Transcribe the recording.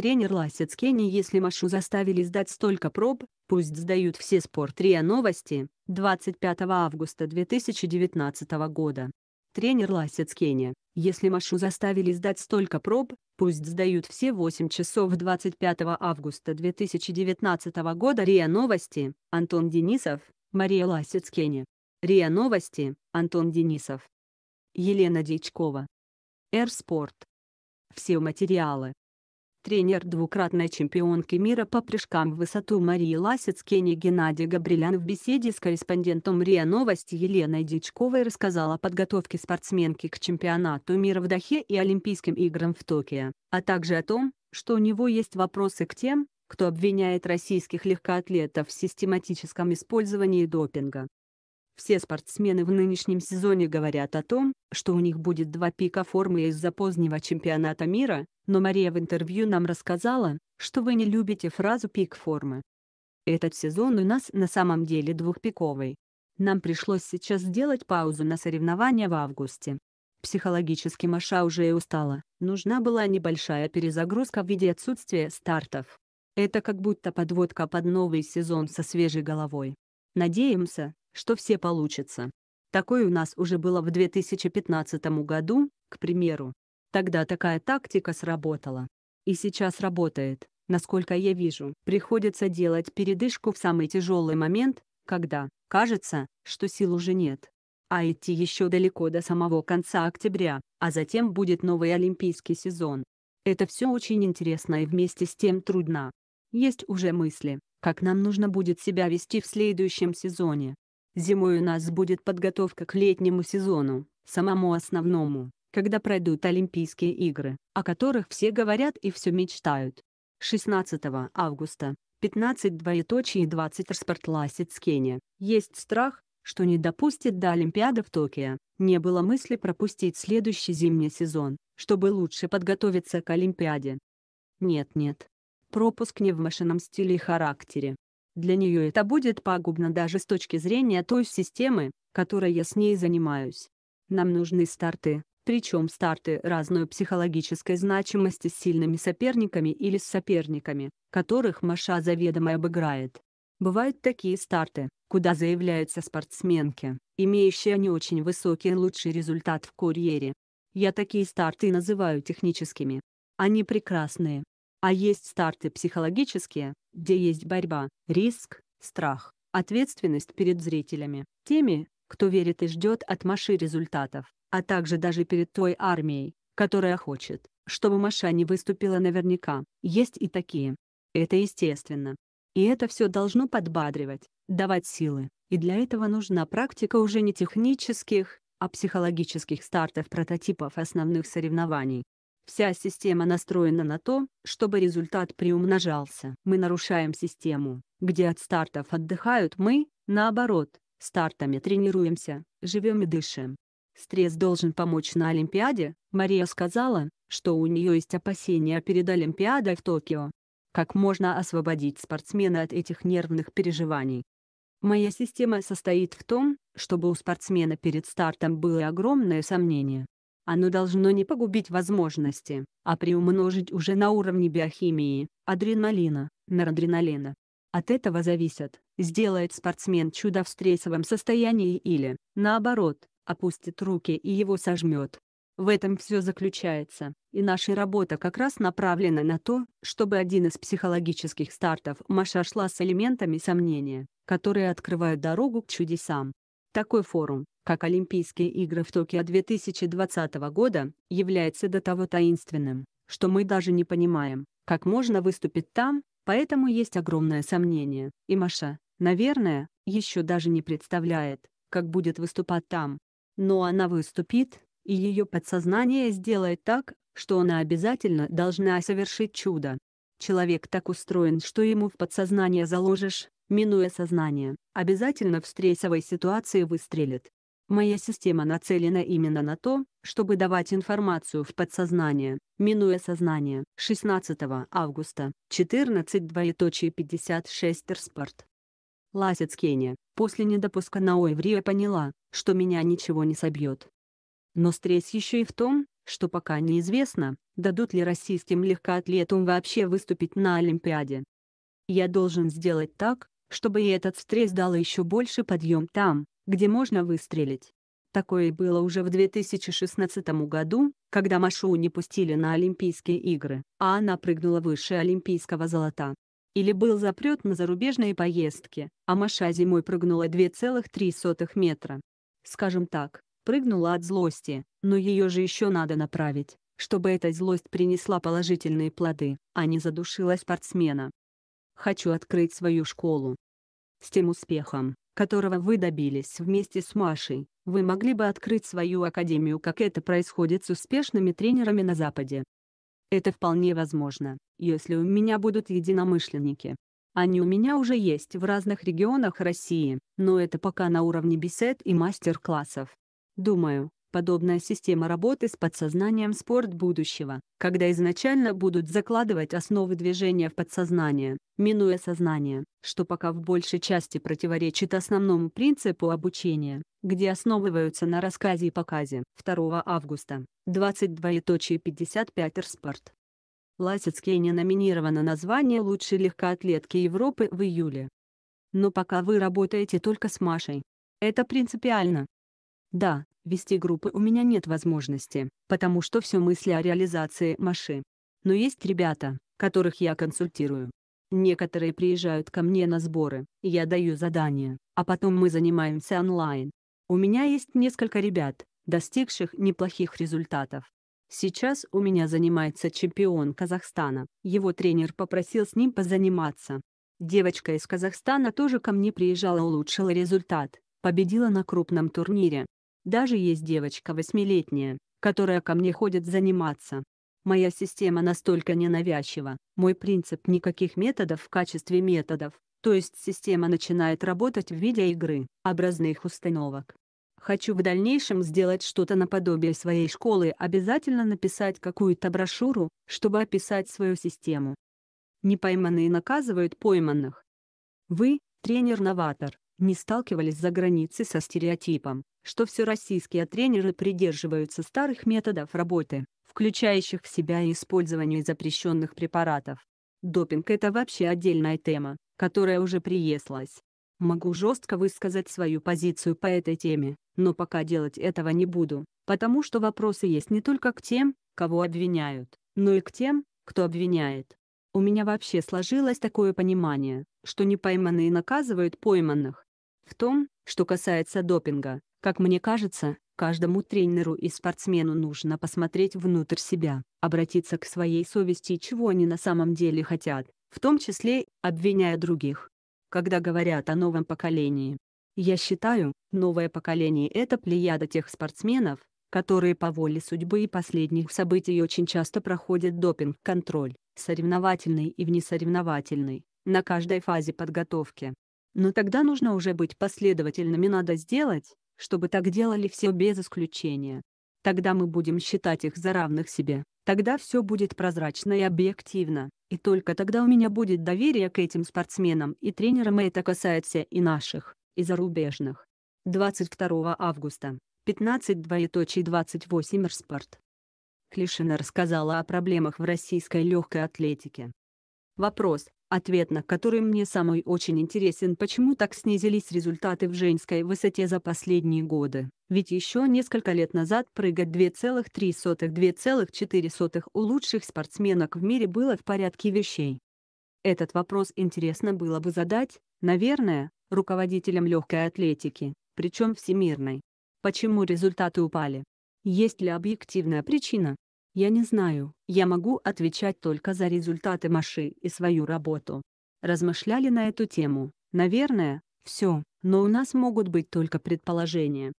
тренер Ласицкени если Машу заставили сдать столько проб, пусть сдают все спорт РИА Новости, 25 августа 2019 года. Тренер Ласицкени, если Машу заставили сдать столько проб, пусть сдают все 8 часов 25 августа 2019 года РИА Новости, Антон Денисов, Мария Ласицкени. РИА Новости, Антон Денисов. Елена Дьячкова. Эрспорт. Все материалы Тренер двукратной чемпионки мира по прыжкам в высоту Марии Ласицкени Геннадий Габрилян в беседе с корреспондентом РИА Новости Еленой Дичковой рассказал о подготовке спортсменки к чемпионату мира в Дахе и Олимпийским играм в Токио, а также о том, что у него есть вопросы к тем, кто обвиняет российских легкоатлетов в систематическом использовании допинга. Все спортсмены в нынешнем сезоне говорят о том, что у них будет два пика формы из-за позднего чемпионата мира, но Мария в интервью нам рассказала, что вы не любите фразу «пик формы». Этот сезон у нас на самом деле двухпиковый. Нам пришлось сейчас сделать паузу на соревнования в августе. Психологически Маша уже и устала, нужна была небольшая перезагрузка в виде отсутствия стартов. Это как будто подводка под новый сезон со свежей головой. Надеемся, что все получится. Такое у нас уже было в 2015 году, к примеру. Тогда такая тактика сработала. И сейчас работает, насколько я вижу. Приходится делать передышку в самый тяжелый момент, когда, кажется, что сил уже нет. А идти еще далеко до самого конца октября, а затем будет новый олимпийский сезон. Это все очень интересно и вместе с тем трудно. Есть уже мысли, как нам нужно будет себя вести в следующем сезоне. Зимой у нас будет подготовка к летнему сезону, самому основному, когда пройдут Олимпийские игры, о которых все говорят и все мечтают. 16 августа, 15:20 двоеточие Спортласец Кения. Есть страх, что не допустит до Олимпиады в Токио. Не было мысли пропустить следующий зимний сезон, чтобы лучше подготовиться к Олимпиаде. Нет-нет. Пропуск не в машинном стиле и характере. Для нее это будет пагубно даже с точки зрения той системы, которой я с ней занимаюсь. Нам нужны старты, причем старты разной психологической значимости с сильными соперниками или с соперниками, которых Маша заведомо обыграет. Бывают такие старты, куда заявляются спортсменки, имеющие не очень высокий лучший результат в карьере. Я такие старты называю техническими. Они прекрасные. А есть старты психологические, где есть борьба, риск, страх, ответственность перед зрителями, теми, кто верит и ждет от Маши результатов, а также даже перед той армией, которая хочет, чтобы Маша не выступила наверняка. Есть и такие. Это естественно. И это все должно подбадривать, давать силы. И для этого нужна практика уже не технических, а психологических стартов прототипов основных соревнований. Вся система настроена на то, чтобы результат приумножался. Мы нарушаем систему, где от стартов отдыхают мы, наоборот, стартами тренируемся, живем и дышим. Стресс должен помочь на Олимпиаде, Мария сказала, что у нее есть опасения перед Олимпиадой в Токио. Как можно освободить спортсмена от этих нервных переживаний? Моя система состоит в том, чтобы у спортсмена перед стартом было огромное сомнение, оно должно не погубить возможности, а приумножить уже на уровне биохимии, адреналина, норадреналина. От этого зависят, сделает спортсмен чудо в стрессовом состоянии или, наоборот, опустит руки и его сожмет. В этом все заключается, и наша работа как раз направлена на то, чтобы один из психологических стартов Маша шла с элементами сомнения, которые открывают дорогу к чудесам. Такой форум, как Олимпийские игры в Токио 2020 года, является до того таинственным, что мы даже не понимаем, как можно выступить там, поэтому есть огромное сомнение. И Маша, наверное, еще даже не представляет, как будет выступать там. Но она выступит, и ее подсознание сделает так, что она обязательно должна совершить чудо. Человек так устроен, что ему в подсознание заложишь, минуя сознание, обязательно в стрессовой ситуации выстрелит. Моя система нацелена именно на то, чтобы давать информацию в подсознание, минуя сознание. 16 августа, 14.56 Терспорт. Лазец Кенни, после недопуска на Ойврия поняла, что меня ничего не собьет. Но стресс еще и в том, что пока неизвестно, дадут ли российским легкоатлетам вообще выступить на Олимпиаде. Я должен сделать так, чтобы и этот стресс дал еще больше подъем там, где можно выстрелить. Такое и было уже в 2016 году, когда Машу не пустили на Олимпийские игры, а она прыгнула выше олимпийского золота. Или был запрет на зарубежные поездки, а Маша зимой прыгнула 2,3 метра. Скажем так, прыгнула от злости, но ее же еще надо направить, чтобы эта злость принесла положительные плоды, а не задушила спортсмена хочу открыть свою школу. С тем успехом, которого вы добились вместе с Машей, вы могли бы открыть свою академию, как это происходит с успешными тренерами на Западе. Это вполне возможно, если у меня будут единомышленники. Они у меня уже есть в разных регионах России, но это пока на уровне бесед и мастер-классов. Думаю, Подобная система работы с подсознанием спорт будущего, когда изначально будут закладывать основы движения в подсознание, минуя сознание, что пока в большей части противоречит основному принципу обучения, где основываются на рассказе и показе. 2 августа, 22.55 Рспорт. Ласицкий не номинировано название лучшей легкоатлетки Европы в июле. Но пока вы работаете только с Машей. Это принципиально. Да, Вести группы у меня нет возможности, потому что все мысли о реализации Маши. Но есть ребята, которых я консультирую. Некоторые приезжают ко мне на сборы, я даю задания, а потом мы занимаемся онлайн. У меня есть несколько ребят, достигших неплохих результатов. Сейчас у меня занимается чемпион Казахстана, его тренер попросил с ним позаниматься. Девочка из Казахстана тоже ко мне приезжала улучшила результат, победила на крупном турнире, даже есть девочка восьмилетняя, которая ко мне ходит заниматься. Моя система настолько ненавязчива, мой принцип никаких методов в качестве методов, то есть система начинает работать в виде игры, образных установок. Хочу в дальнейшем сделать что-то наподобие своей школы, обязательно написать какую-то брошюру, чтобы описать свою систему. Непойманные наказывают пойманных. Вы, тренер-новатор, не сталкивались за границей со стереотипом, что все российские тренеры придерживаются старых методов работы, включающих в себя использование запрещенных препаратов. Допинг – это вообще отдельная тема, которая уже приеслась. Могу жестко высказать свою позицию по этой теме, но пока делать этого не буду, потому что вопросы есть не только к тем, кого обвиняют, но и к тем, кто обвиняет. У меня вообще сложилось такое понимание, что непойманные наказывают пойманных, в том, что касается допинга, как мне кажется, каждому тренеру и спортсмену нужно посмотреть внутрь себя, обратиться к своей совести, и чего они на самом деле хотят, в том числе обвиняя других. Когда говорят о новом поколении, я считаю, новое поколение — это плеяда тех спортсменов, которые по воле судьбы и последних событий очень часто проходят допинг-контроль, соревновательный и внесоревновательный, на каждой фазе подготовки. Но тогда нужно уже быть последовательными, надо сделать, чтобы так делали все без исключения. Тогда мы будем считать их за равных себе, тогда все будет прозрачно и объективно, и только тогда у меня будет доверие к этим спортсменам и тренерам, и это касается и наших, и зарубежных. 22 августа, 15.28 Рспорт. Клишина рассказала о проблемах в российской легкой атлетике. Вопрос, ответ на который мне самый очень интересен, почему так снизились результаты в женской высоте за последние годы. Ведь еще несколько лет назад прыгать 2,3-2,4 у лучших спортсменок в мире было в порядке вещей. Этот вопрос интересно было бы задать, наверное, руководителям легкой атлетики, причем всемирной. Почему результаты упали? Есть ли объективная причина? Я не знаю, я могу отвечать только за результаты Маши и свою работу. Размышляли на эту тему, наверное, все, но у нас могут быть только предположения.